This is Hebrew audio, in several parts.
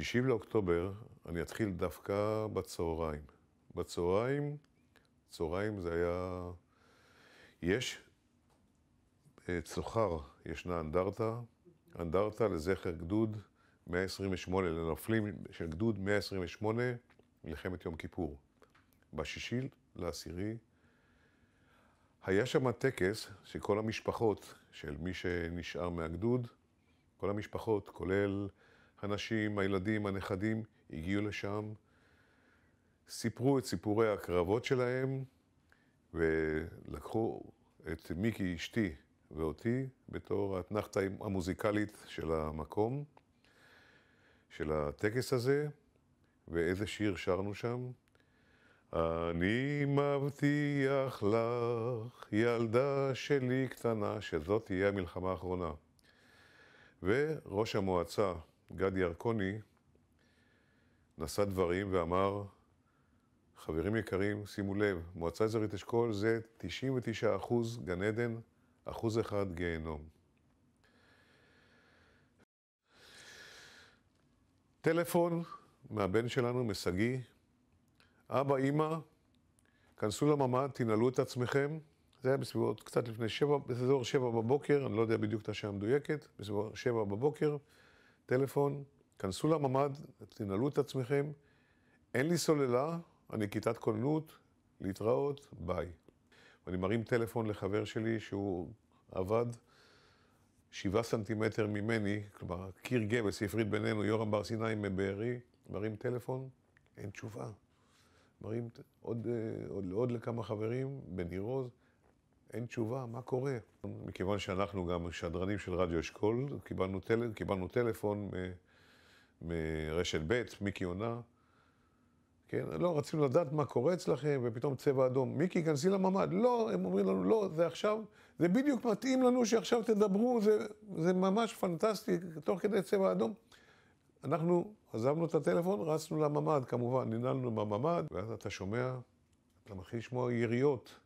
ב לאוקטובר אני אתחיל דווקא בצהריים. בצהריים, צהריים זה היה... יש אה, צוחר, ישנה אנדרטה, אנדרטה לזכר גדוד 128, לנופלים של גדוד 128, מלחמת יום כיפור. בשישי לעשירי היה שם טקס שכל המשפחות של מי שנשאר מהגדוד, כל המשפחות, כולל הנשים, הילדים, הנכדים, הגיעו לשם, סיפרו את סיפורי הקרבות שלהם, ולקחו את מיקי אשתי ואותי בתור האתנחתא המוזיקלית של המקום, של הטקס הזה, ואיזה שיר שרנו שם? אני מבטיח לך, ילדה שלי קטנה, שזאת תהיה המלחמה האחרונה. וראש המועצה גדי ירקוני נשא דברים ואמר, חברים יקרים, שימו לב, מועצה אזורית אשכול זה 99 אחוז גן עדן, אחוז אחד גיהנום. טלפון מהבן שלנו, משגיא, אבא, אימא, כנסו לממ"ד, תנעלו את עצמכם. זה היה בסביבות, קצת לפני שבע, בסביבות שבע בבוקר, אני לא יודע בדיוק את השעה המדויקת, בסביבות שבע בבוקר. טלפון, כנסו לממ"ד, תנהלו את עצמכם. אין לי סוללה, אני כיתת כוננות, להתראות, ביי. ואני מרים טלפון לחבר שלי שהוא עבד שבעה סנטימטר ממני, כלומר, קיר גבס הפריד בינינו, יורם בר סיני מבארי, מרים טלפון, אין תשובה. מרים עוד, אה, עוד, עוד לכמה חברים, בניר עוז, אין תשובה, מה קורה? מכיוון שאנחנו גם שדרנים של רדיו אשכול, קיבלנו, טל... קיבלנו טלפון מ... מרשת ב', מיקי עונה. כן, לא, רצינו לדעת מה קורה אצלכם, ופתאום צבע אדום. מיקי, כנסי לממ"ד. לא, הם אומרים לנו, לא, זה עכשיו, זה בדיוק מתאים לנו שעכשיו תדברו, זה, זה ממש פנטסטי, תוך כדי צבע אדום. אנחנו עזבנו את הטלפון, רצנו לממ"ד, כמובן, ננעלנו בממ"ד, ואז אתה שומע, אתה מתחיל לשמוע יריות.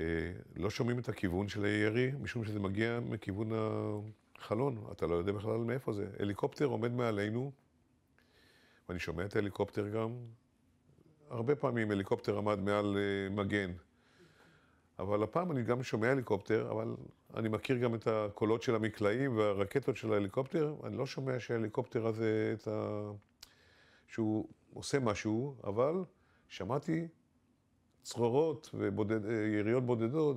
אה, לא שומעים את הכיוון של הירי, משום שזה מגיע מכיוון החלון, אתה לא יודע בכלל מאיפה זה. הליקופטר עומד מעלינו, ואני שומע את ההליקופטר גם. הרבה פעמים הליקופטר עמד מעל אה, מגן, אבל הפעם אני גם שומע הליקופטר, אבל אני מכיר גם את הקולות של המקלעים והרקטות של ההליקופטר, אני לא שומע שההליקופטר הזה, ה... שהוא עושה משהו, אבל שמעתי צרורות ויריות ובודד, אה, בודדות,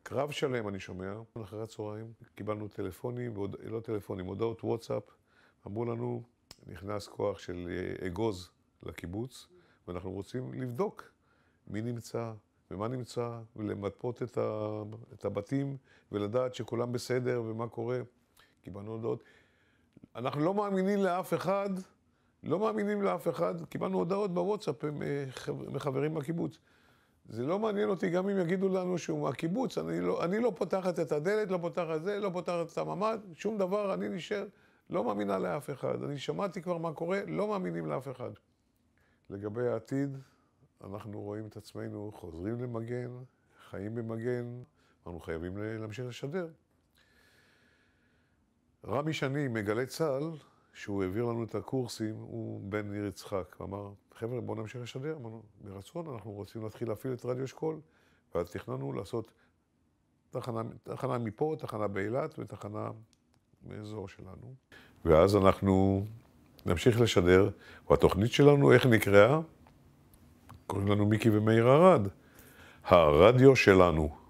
וקרב שלם אני שומע. אחרי הצהריים קיבלנו טלפונים, ועוד, אה, לא טלפונים, הודעות וואטסאפ. אמרו לנו, נכנס כוח של אה, אגוז לקיבוץ, ואנחנו רוצים לבדוק מי נמצא ומה נמצא, ולמפות את, ה, את הבתים, ולדעת שכולם בסדר ומה קורה. קיבלנו הודעות. אנחנו לא מאמינים לאף אחד לא מאמינים לאף אחד, קיבלנו הודעות בוואטסאפ אה, מחברים מהקיבוץ. זה לא מעניין אותי, גם אם יגידו לנו שהוא מהקיבוץ, אני לא, אני לא פותחת את הדלת, לא פותחת את זה, לא פותחת את הממ"ד, שום דבר, אני נשאר, לא מאמינה לאף אחד. אני שמעתי כבר מה קורה, לא מאמינים לאף אחד. לגבי העתיד, אנחנו רואים את עצמנו חוזרים למגן, חיים במגן, אנחנו חייבים להמשיך לשדר. רמי שני מגלי צה"ל שהוא העביר לנו את הקורסים, הוא בן ניר יצחק. הוא אמר, חבר'ה, בואו נמשיך לשדר. אמרנו, ברצון, אנחנו רוצים להתחיל להפעיל את רדיו אשכול. ואז תכננו לעשות תחנה, תחנה מפה, תחנה באילת ותחנה באזור שלנו. ואז אנחנו נמשיך לשדר, והתוכנית שלנו, איך נקראה? קוראים לנו מיקי ומאיר ארד. הרדיו שלנו.